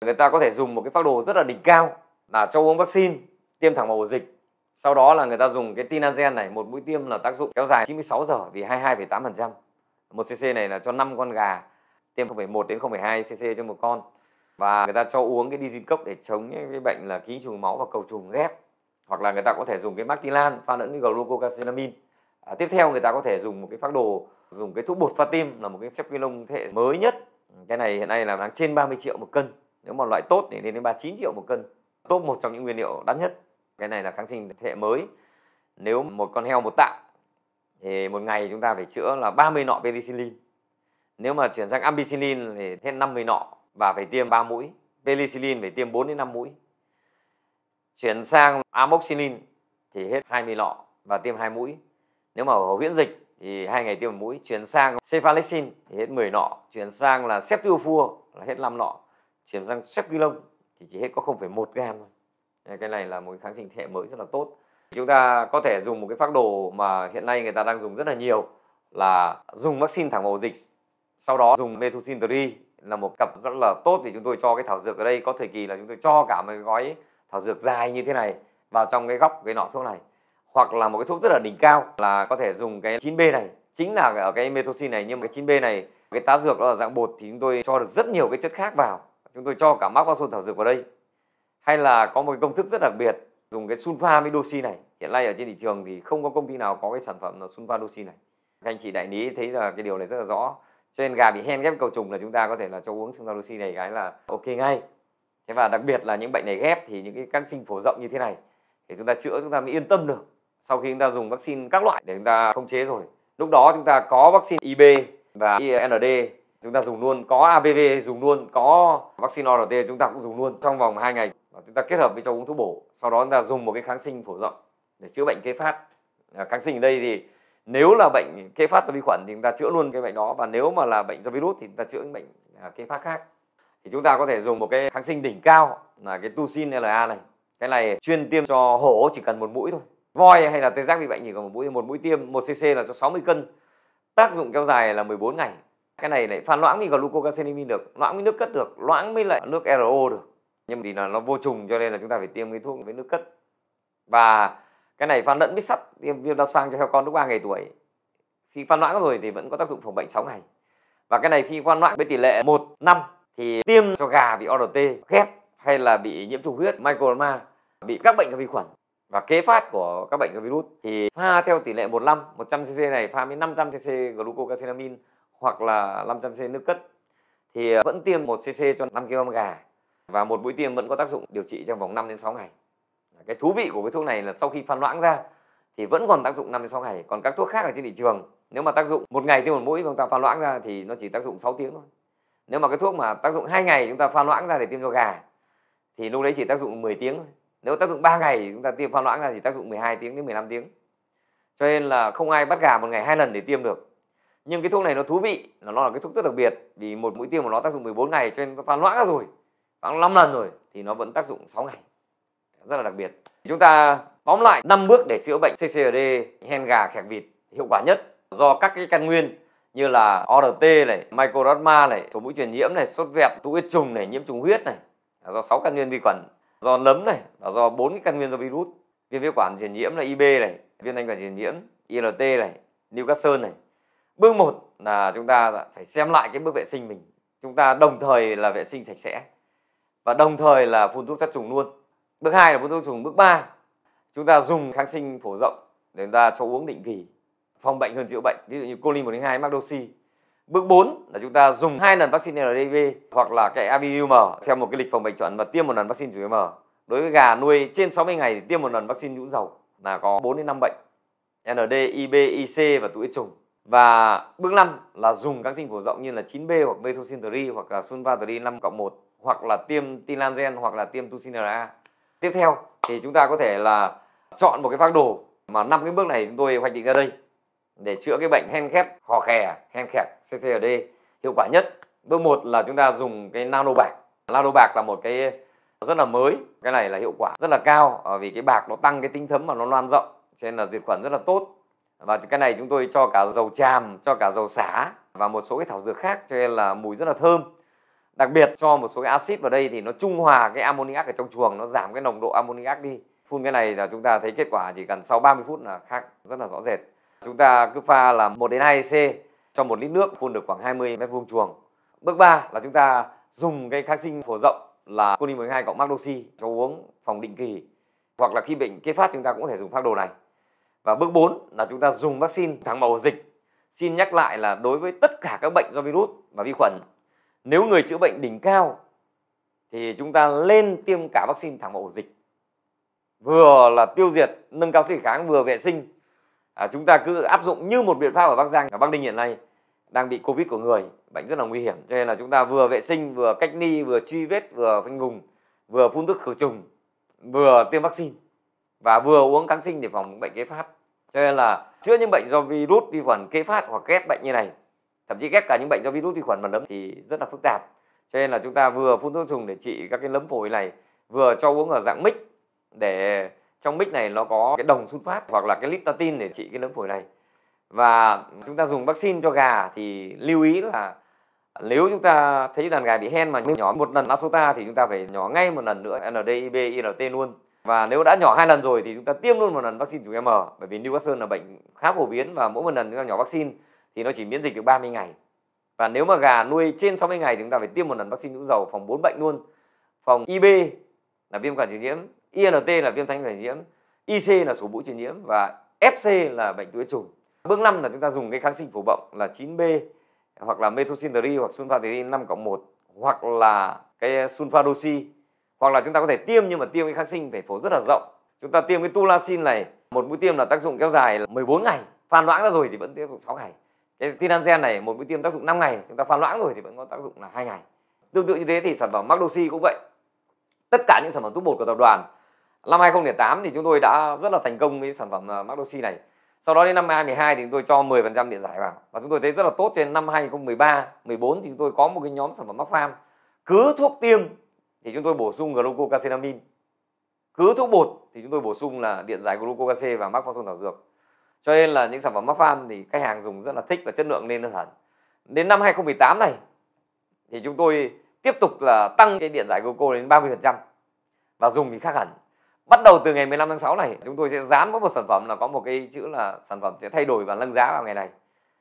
người ta có thể dùng một cái phác đồ rất là đỉnh cao là cho uống vaccine tiêm thẳng vào ổ dịch sau đó là người ta dùng cái tinagen này một mũi tiêm là tác dụng kéo dài 96 giờ vì 22,8% một cc này là cho 5 con gà tiêm 0,1 đến 0,2 cc cho một con và người ta cho uống cái dizin cốc để chống cái bệnh là ký trùng máu và cầu trùng ghép hoặc là người ta có thể dùng cái mactilan pha lẫn với glucocasinamine à, tiếp theo người ta có thể dùng một cái phác đồ dùng cái thuốc bột pha tim là một cái chất vi lông thế hệ mới nhất cái này hiện nay là đang trên 30 triệu một cân nếu mà loại tốt thì lên đến 39 triệu một cân tốt một trong những nguyên liệu đắt nhất cái này là kháng sinh thế hệ mới nếu một con heo một tạ thì một ngày chúng ta phải chữa là 30 nọ penicillin nếu mà chuyển sang ampicillin thì thêm 50 nọ và phải tiêm 3 mũi penicillin phải tiêm 4 đến 5 mũi chuyển sang amoxicillin thì hết 20 lọ và tiêm 2 mũi nếu mà ở viễn dịch thì hai ngày tiêm một mũi chuyển sang cephalexin thì hết 10 lọ chuyển sang là septiofur là hết 5 lọ chiếm răng xếp ghi lông thì chỉ hết có 0,1 gam thôi cái này là một kháng sinh thế hệ mới rất là tốt chúng ta có thể dùng một cái phác đồ mà hiện nay người ta đang dùng rất là nhiều là dùng vaccine thẳng màu dịch sau đó dùng methusin tri là một cặp rất là tốt thì chúng tôi cho cái thảo dược ở đây có thời kỳ là chúng tôi cho cả một cái gói thảo dược dài như thế này vào trong cái góc cái nọ thuốc này hoặc là một cái thuốc rất là đỉnh cao là có thể dùng cái 9B này chính là ở cái methoxy này nhưng mà cái 9B này cái tá dược đó là dạng bột thì chúng tôi cho được rất nhiều cái chất khác vào chúng tôi cho cả mác son thảo dược vào đây hay là có một công thức rất đặc biệt dùng cái sunfa sulfamidosi này hiện nay ở trên thị trường thì không có công ty nào có cái sản phẩm là sunfa sulfamidosi này các anh chị đại lý thấy là cái điều này rất là rõ cho nên gà bị hen ghép cầu trùng là chúng ta có thể là cho uống sunfa sulfamidosi này cái là ok ngay thế và đặc biệt là những bệnh này ghép thì những cái các sinh phổ rộng như thế này thì chúng ta chữa chúng ta mới yên tâm được sau khi chúng ta dùng vaccine các loại để chúng ta khống chế rồi lúc đó chúng ta có vaccine ib và ind chúng ta dùng luôn có ABV dùng luôn có vaccine ORT chúng ta cũng dùng luôn trong vòng 2 ngày và chúng ta kết hợp với cho uống thuốc bổ sau đó chúng ta dùng một cái kháng sinh phổ rộng để chữa bệnh kế phát à, kháng sinh ở đây thì nếu là bệnh kế phát do vi khuẩn thì chúng ta chữa luôn cái bệnh đó và nếu mà là bệnh do virus thì chúng ta chữa những bệnh à, kế phát khác thì chúng ta có thể dùng một cái kháng sinh đỉnh cao là cái tucin LA này cái này chuyên tiêm cho hổ chỉ cần một mũi thôi voi hay là tê giác bị bệnh chỉ cần một mũi một mũi tiêm một cc là cho 60 cân tác dụng kéo dài là 14 ngày cái này lại pha loãng thì glucocasenamin được loãng với nước cất được loãng với lại nước ro được nhưng vì là nó vô trùng cho nên là chúng ta phải tiêm cái thuốc với nước cất và cái này pha lẫn với sắt tiêm viêm đa xoang cho heo con lúc 3 ngày tuổi khi pha loãng rồi thì vẫn có tác dụng phòng bệnh 6 ngày và cái này khi pha loãng với tỷ lệ 1 năm thì tiêm cho gà bị ORT ghép hay là bị nhiễm trùng huyết mycoroma bị các bệnh do vi khuẩn và kế phát của các bệnh do virus thì pha theo tỷ lệ 1 năm 100 cc này pha với 500 cc glucocasenamin hoặc là 500cc nước cất thì ờ, vẫn tiêm 1 cc cho 5 kg gà và một mũi tiêm vẫn có tác dụng điều trị trong vòng 5 đến 6 ngày. Cái thú vị của cái thuốc này là sau khi phan loãng ra thì vẫn còn tác dụng 5 đến 6 ngày, còn các thuốc khác ở trên thị trường nếu mà tác dụng một ngày tiêm một mũi chúng ta pha loãng ra thì nó chỉ tác dụng 6 tiếng thôi. Nếu mà cái thuốc mà tác dụng 2 ngày chúng ta pha loãng ra để tiêm cho gà thì lúc đấy chỉ tác dụng 10 tiếng thôi. Nếu tác dụng 3 ngày chúng ta tiêm pha loãng ra thì tác dụng 12 tiếng đến 15 tiếng. Cho nên là không ai bắt gà một ngày hai lần để tiêm được nhưng cái thuốc này nó thú vị nó là cái thuốc rất đặc biệt vì một mũi tiêm của nó tác dụng 14 ngày cho nên pha loãng rồi khoảng 5 lần rồi thì nó vẫn tác dụng 6 ngày rất là đặc biệt chúng ta tóm lại 5 bước để chữa bệnh CCRD hen gà khẹt vịt hiệu quả nhất do các cái căn nguyên như là ORT này, mycorrhizma này, số mũi truyền nhiễm này, sốt vẹt, tụ huyết trùng này, nhiễm trùng huyết này, do 6 căn nguyên vi khuẩn, do nấm này, và do 4 cái căn nguyên do virus. Viêm phế quản truyền nhiễm là IB này, viêm thanh quản truyền nhiễm ILT này, Newcastle này, bước một là chúng ta phải xem lại cái bước vệ sinh mình chúng ta đồng thời là vệ sinh sạch sẽ và đồng thời là phun thuốc sát trùng luôn bước hai là phun thuốc trùng bước ba chúng ta dùng kháng sinh phổ rộng để chúng ta cho uống định kỳ phòng bệnh hơn chữa bệnh ví dụ như colin hai, magdoxi bước 4 là chúng ta dùng hai lần vaccine rdv hoặc là cái abdm theo một cái lịch phòng bệnh chuẩn và tiêm một lần vaccine chủ m đối với gà nuôi trên 60 ngày thì tiêm một lần vaccine nhũ dầu là có 4 đến 5 bệnh ND, IB, IC và tụi trùng và bước 5 là dùng các sinh phổ rộng như là 9B hoặc methocyanthri hoặc là sulfatri 5 cộng 1 hoặc là tiêm tilangen hoặc là tiêm tucinera. Tiếp theo thì chúng ta có thể là chọn một cái phác đồ mà năm cái bước này chúng tôi hoạch định ra đây để chữa cái bệnh hen khét, khò khè, hen khẹt, CCRD hiệu quả nhất. Bước 1 là chúng ta dùng cái nano bạc. Nano bạc là một cái rất là mới, cái này là hiệu quả rất là cao ờ, vì cái bạc nó tăng cái tính thấm và nó lan rộng cho nên là diệt khuẩn rất là tốt và cái này chúng tôi cho cả dầu tràm cho cả dầu xả và một số cái thảo dược khác cho nên là mùi rất là thơm đặc biệt cho một số cái axit vào đây thì nó trung hòa cái ammoniac ở trong chuồng nó giảm cái nồng độ ammoniac đi phun cái này là chúng ta thấy kết quả chỉ cần sau 30 phút là khác rất là rõ rệt chúng ta cứ pha là 1 đến 2 c cho một lít nước phun được khoảng 20 mét vuông chuồng bước 3 là chúng ta dùng cái kháng sinh phổ rộng là coli 12 cộng magnoxi cho uống phòng định kỳ hoặc là khi bệnh kết phát chúng ta cũng có thể dùng phác đồ này và bước 4 là chúng ta dùng vaccine kháng bào dịch. Xin nhắc lại là đối với tất cả các bệnh do virus và vi khuẩn, nếu người chữa bệnh đỉnh cao thì chúng ta lên tiêm cả vaccine thẳng bào dịch. Vừa là tiêu diệt, nâng cao sức kháng, vừa vệ sinh. À, chúng ta cứ áp dụng như một biện pháp ở Bắc Giang và Bắc Ninh hiện nay đang bị Covid của người, bệnh rất là nguy hiểm. Cho nên là chúng ta vừa vệ sinh, vừa cách ly, vừa truy vết, vừa khoanh vùng, vừa phun thuốc khử trùng, vừa tiêm vaccine và vừa uống kháng sinh để phòng bệnh kế phát cho nên là chữa những bệnh do virus vi khuẩn kế phát hoặc ghép bệnh như này thậm chí ghép cả những bệnh do virus vi khuẩn mà nấm thì rất là phức tạp cho nên là chúng ta vừa phun thuốc trùng để trị các cái nấm phổi này vừa cho uống ở dạng mic để trong mic này nó có cái đồng sun phát hoặc là cái litatin để trị cái nấm phổi này và chúng ta dùng vaccine cho gà thì lưu ý là nếu chúng ta thấy đàn gà bị hen mà mình nhỏ một lần asota thì chúng ta phải nhỏ ngay một lần nữa NDIB IRT luôn và nếu đã nhỏ hai lần rồi thì chúng ta tiêm luôn một lần vaccine chủng M bởi vì Newcastle là bệnh khá phổ biến và mỗi một lần chúng ta nhỏ vaccine thì nó chỉ miễn dịch được 30 ngày và nếu mà gà nuôi trên 60 ngày thì chúng ta phải tiêm một lần vaccine nhũ dầu phòng bốn bệnh luôn phòng IB là viêm quản truyền nhiễm INT là viêm thanh truyền nhiễm IC là sổ mũi truyền nhiễm và FC là bệnh túi trùng bước 5 là chúng ta dùng cái kháng sinh phổ bộng là 9B hoặc là methosinri hoặc sulfadoxin 5 cộng 1 hoặc là cái sulfadoxi hoặc là chúng ta có thể tiêm nhưng mà tiêm cái kháng sinh phải phổ rất là rộng chúng ta tiêm cái tulasin này một mũi tiêm là tác dụng kéo dài là 14 ngày phan loãng ra rồi thì vẫn tiếp tục 6 ngày cái tinanzen này một mũi tiêm tác dụng 5 ngày chúng ta phan loãng rồi thì vẫn có tác dụng là hai ngày tương tự như thế thì sản phẩm Magdosi cũng vậy tất cả những sản phẩm thuốc bột của tập đoàn năm 2008 thì chúng tôi đã rất là thành công với sản phẩm ờ, Magdosi này sau đó đến năm 2012 thì chúng tôi cho 10% điện giải vào và chúng tôi thấy rất là tốt trên năm 2013 14 thì chúng tôi có một cái nhóm sản phẩm Macfarm cứ thuốc tiêm thì chúng tôi bổ sung glucocaseinamin cứ thuốc bột thì chúng tôi bổ sung là điện giải glucocase và macpherson thảo dược cho nên là những sản phẩm macpharm thì khách hàng dùng rất là thích và chất lượng lên hơn hẳn đến năm 2018 này thì chúng tôi tiếp tục là tăng cái điện giải gluco đến 30% và dùng thì khác hẳn bắt đầu từ ngày 15 tháng 6 này chúng tôi sẽ dán mỗi một sản phẩm là có một cái chữ là sản phẩm sẽ thay đổi và nâng giá vào ngày này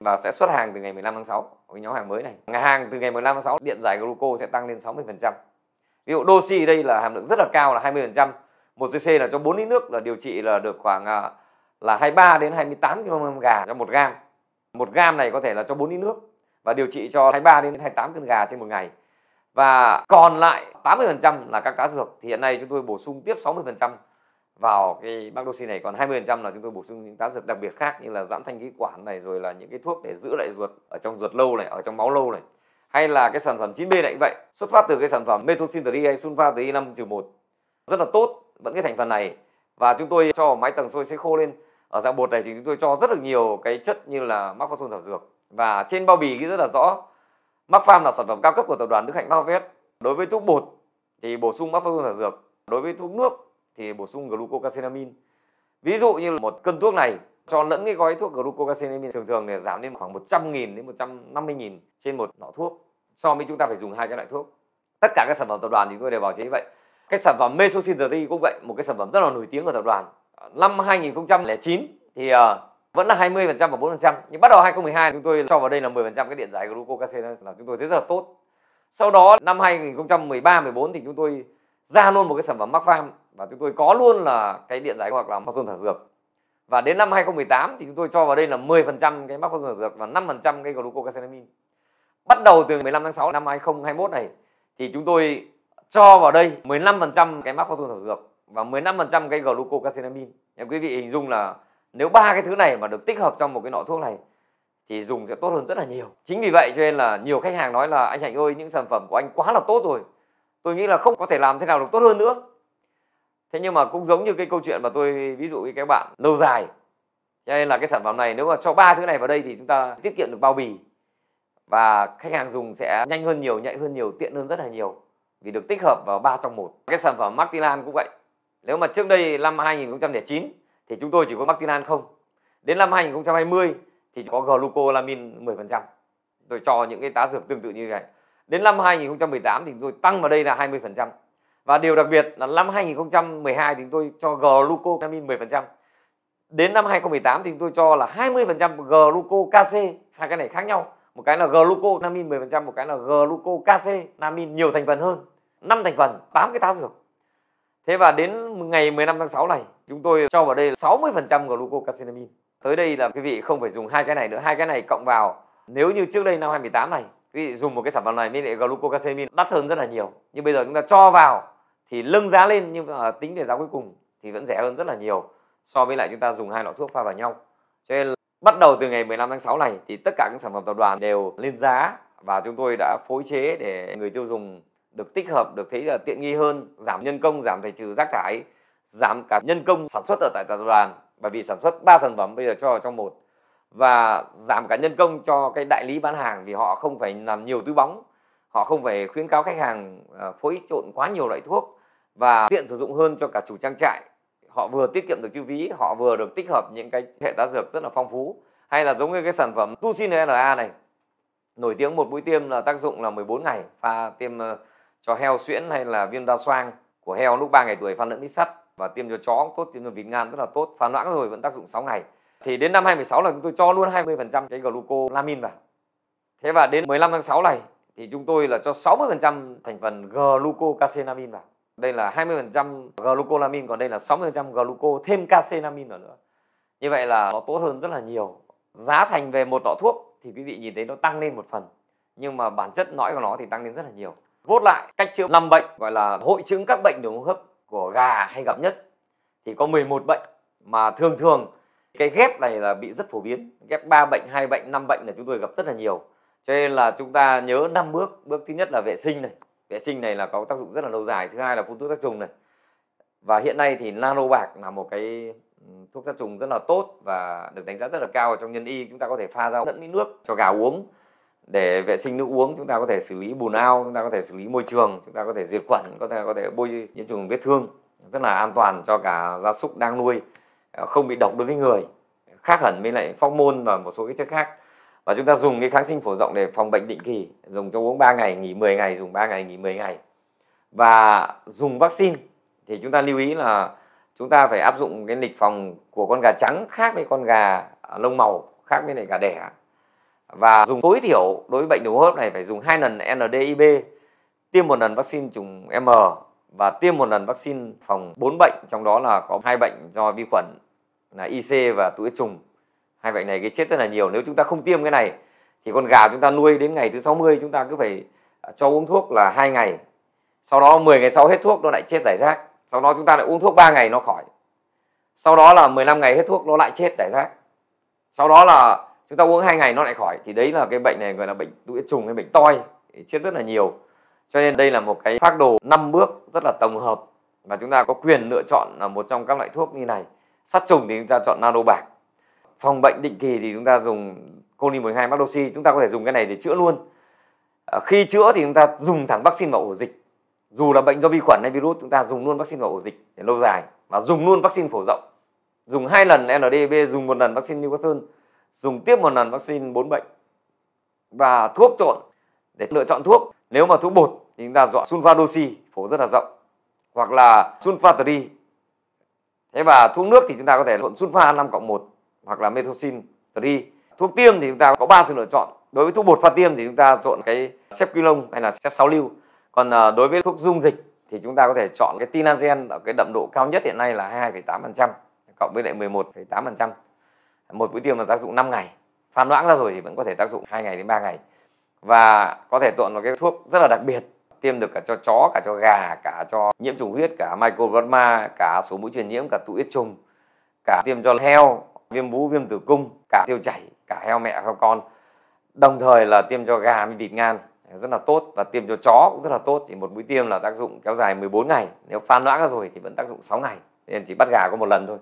và sẽ xuất hàng từ ngày 15 tháng 6 với nhóm hàng mới này ngày hàng từ ngày 15 tháng 6 điện giải gluco sẽ tăng lên 60% ví dụ doxy đây là hàm lượng rất là cao là 20 phần trăm một cc là cho 4 lít nước là điều trị là được khoảng à, là 23 đến 28 kg gà cho một gam một gam này có thể là cho 4 lít nước và điều trị cho 23 đến 28 cân gà trên một ngày và còn lại 80% là các tá dược thì hiện nay chúng tôi bổ sung tiếp 60% vào cái bác doxy này còn 20% là chúng tôi bổ sung những tá dược đặc biệt khác như là giãn thanh khí quản này rồi là những cái thuốc để giữ lại ruột ở trong ruột lâu này ở trong máu lâu này hay là cái sản phẩm 9B này cũng vậy xuất phát từ cái sản phẩm methoxyntri hay sunfatri 5 1 rất là tốt vẫn cái thành phần này và chúng tôi cho máy tầng sôi sấy khô lên ở dạng bột này thì chúng tôi cho rất là nhiều cái chất như là macphosphon thảo dược và trên bao bì ghi rất là rõ Macfarm là sản phẩm cao cấp của tập đoàn Đức Hạnh Macfest đối với thuốc bột thì bổ sung macphosphon thảo dược đối với thuốc nước thì bổ sung glucocasenamin ví dụ như một cân thuốc này cho lẫn cái gói thuốc glucocasenamin thường thường là giảm lên khoảng 100 nghìn đến 150 nghìn trên một lọ thuốc so với chúng ta phải dùng hai cái loại thuốc tất cả các sản phẩm tập đoàn thì tôi đều bảo chế như vậy cái sản phẩm thì cũng vậy một cái sản phẩm rất là nổi tiếng của tập đoàn năm 2009 thì ờ, vẫn là 20 phần trăm và 4 phần trăm nhưng bắt đầu 2012 chúng tôi cho vào đây là 10 phần trăm cái điện giải glucocasein là chúng tôi thấy rất là tốt sau đó năm 2013 14 thì chúng tôi ra luôn một cái sản phẩm Macfarm và chúng tôi có luôn là cái điện giải hoặc là mazon thảo dược và đến năm 2018 thì chúng tôi cho vào đây là 10% cái mắc phát dược và 5% cái glucocasenamin bắt đầu từ 15 tháng 6 năm 2021 này thì chúng tôi cho vào đây 15% cái mắc phát thảo dược và 15% cái glucocasenamin em quý vị hình dung là nếu ba cái thứ này mà được tích hợp trong một cái nọ thuốc này thì dùng sẽ tốt hơn rất là nhiều chính vì vậy cho nên là nhiều khách hàng nói là anh hạnh ơi những sản phẩm của anh quá là tốt rồi tôi nghĩ là không có thể làm thế nào được tốt hơn nữa thế nhưng mà cũng giống như cái câu chuyện mà tôi ví dụ với các bạn lâu dài cho nên là cái sản phẩm này nếu mà cho ba thứ này vào đây thì chúng ta tiết kiệm được bao bì và khách hàng dùng sẽ nhanh hơn nhiều nhạy hơn nhiều tiện hơn rất là nhiều vì được tích hợp vào ba trong một cái sản phẩm Martilan cũng vậy nếu mà trước đây năm 2009 thì chúng tôi chỉ có Martilan không đến năm 2020 thì có glucolamin 10% tôi cho những cái tá dược tương tự như vậy đến năm 2018 thì tôi tăng vào đây là 20% và điều đặc biệt là năm 2012 thì tôi cho gluconamin 10% đến năm 2018 thì tôi cho là 20% glucocase hai cái này khác nhau một cái là gluconamin 10% một cái là glucocase namin nhiều thành phần hơn 5 thành phần 8 cái tá dược thế và đến ngày 15 tháng 6 này chúng tôi cho vào đây là 60% glucocaseinamin tới đây là quý vị không phải dùng hai cái này nữa hai cái này cộng vào nếu như trước đây năm 2018 này quý vị dùng một cái sản phẩm này với lại glucocaseinamin đắt hơn rất là nhiều nhưng bây giờ chúng ta cho vào thì lưng giá lên nhưng mà tính về giá cuối cùng thì vẫn rẻ hơn rất là nhiều so với lại chúng ta dùng hai loại thuốc pha vào nhau cho nên bắt đầu từ ngày 15 tháng 6 này thì tất cả các sản phẩm tập đoàn đều lên giá và chúng tôi đã phối chế để người tiêu dùng được tích hợp được thấy là tiện nghi hơn giảm nhân công giảm thầy trừ rác thải giảm cả nhân công sản xuất ở tại tập đoàn bởi vì sản xuất ba sản phẩm bây giờ cho vào trong một và giảm cả nhân công cho cái đại lý bán hàng vì họ không phải làm nhiều túi bóng họ không phải khuyến cáo khách hàng à, phối trộn quá nhiều loại thuốc và tiện sử dụng hơn cho cả chủ trang trại họ vừa tiết kiệm được chi phí họ vừa được tích hợp những cái hệ tá dược rất là phong phú hay là giống như cái sản phẩm Tucin NA này nổi tiếng một mũi tiêm là tác dụng là 14 ngày pha tiêm ờ, cho heo suyễn hay là viêm đa xoang của heo lúc 3 ngày tuổi pha lẫn ít sắt và tiêm cho chó tốt tiêm cho vịt ngan rất là tốt pha loãng rồi vẫn tác dụng 6 ngày thì đến năm 2016 là chúng tôi cho luôn 20% cái glucolamin vào thế và đến 15 tháng 6 này thì chúng tôi là cho 60% thành phần glucocasenamin vào đây là 20% glucolamin còn đây là 60% gluco thêm caseinamin vào nữa như vậy là nó tốt hơn rất là nhiều giá thành về một lọ thuốc thì quý vị nhìn thấy nó tăng lên một phần nhưng mà bản chất lõi của nó thì tăng lên rất là nhiều vốt lại cách chữa năm bệnh gọi là hội chứng các bệnh đường hô hấp của gà hay gặp nhất thì có 11 bệnh mà thường thường cái ghép này là bị rất phổ biến ghép 3 bệnh hai bệnh năm bệnh là chúng tôi gặp rất là nhiều cho nên là chúng ta nhớ năm bước bước thứ nhất là vệ sinh này vệ sinh này là có tác dụng rất là lâu dài thứ hai là phun thuốc sát trùng này và hiện nay thì nano bạc là một cái thuốc sát trùng rất là tốt và được đánh giá rất là cao ở trong nhân y chúng ta có thể pha ra lẫn với nước cho gà uống để vệ sinh nước uống chúng ta có thể xử lý bùn ao chúng ta có thể xử lý môi trường chúng ta có thể diệt khuẩn có thể có thể bôi nhiễm trùng vết thương rất là an toàn cho cả gia súc đang nuôi ờ, không bị độc đối với người khác hẳn với lại phong môn và một số cái chất khác và chúng ta dùng cái kháng sinh phổ rộng để phòng bệnh định kỳ dùng cho uống 3 ngày nghỉ 10 ngày dùng 3 ngày nghỉ 10 ngày và dùng vaccine thì chúng ta lưu ý là chúng ta phải áp dụng cái lịch phòng của con gà trắng khác với con gà lông màu khác với lại gà đẻ và dùng tối thiểu đối với bệnh đường hô hấp này phải dùng hai lần NDIB tiêm một lần vaccine trùng M và tiêm một lần vaccine phòng bốn bệnh trong đó là có hai bệnh do vi khuẩn là IC và tụi trùng hai bệnh này cái chết rất là nhiều nếu chúng ta không tiêm cái này thì con gà chúng ta nuôi đến ngày thứ 60 chúng ta cứ phải à, cho uống thuốc là hai ngày sau đó 10 ngày sau hết thuốc nó lại chết giải rác sau đó chúng ta lại uống thuốc 3 ngày nó khỏi sau đó là 15 ngày hết thuốc nó lại chết giải rác sau đó là chúng ta uống hai ngày nó lại khỏi thì đấy là cái bệnh này gọi là bệnh tụ trùng hay bệnh toi chết rất là nhiều cho nên đây là một cái phác đồ 5 bước rất là tổng hợp và chúng ta có quyền lựa chọn là một trong các loại thuốc như này sát trùng thì chúng ta chọn nano bạc phòng bệnh định kỳ thì chúng ta dùng colin 12 Magdoxi chúng ta có thể dùng cái này để chữa luôn à, khi chữa thì chúng ta dùng thẳng vaccine vào ổ dịch dù là bệnh do vi khuẩn hay virus chúng ta dùng luôn vaccine vào ổ dịch để lâu dài và dùng luôn vaccine phổ rộng dùng hai lần LDB dùng một lần vaccine Newcastle dùng tiếp một lần vaccine bốn bệnh và thuốc trộn để lựa chọn thuốc nếu mà thuốc bột thì chúng ta dọa sulfadoxi phổ rất là rộng hoặc là sulfatri thế và thuốc nước thì chúng ta có thể lộn sulfa 5 cộng 1 hoặc là methoxin ri thuốc tiêm thì chúng ta có ba sự lựa chọn đối với thuốc bột pha tiêm thì chúng ta chọn cái sepquilon hay là sep 6 lưu còn ờ, đối với thuốc dung dịch thì chúng ta có thể chọn cái tinazen ở cái đậm độ cao nhất hiện nay là 22,8% cộng với lại 11,8% một mũi tiêm là tác dụng 5 ngày pha loãng ra rồi thì vẫn có thể tác dụng 2 ngày đến 3 ngày và có thể chọn một cái thuốc rất là đặc biệt tiêm được cả cho chó cả cho gà cả cho nhiễm trùng huyết cả mycobacterium cả số mũi truyền nhiễm cả tụ huyết trùng cả tiêm cho heo viêm vú viêm tử cung cả tiêu chảy cả heo mẹ heo con đồng thời là tiêm cho gà với vịt ngan rất là tốt và tiêm cho chó cũng rất là tốt thì một mũi tiêm là tác dụng kéo dài 14 ngày nếu pha loãng rồi thì vẫn tác dụng 6 ngày nên chỉ bắt gà có một lần thôi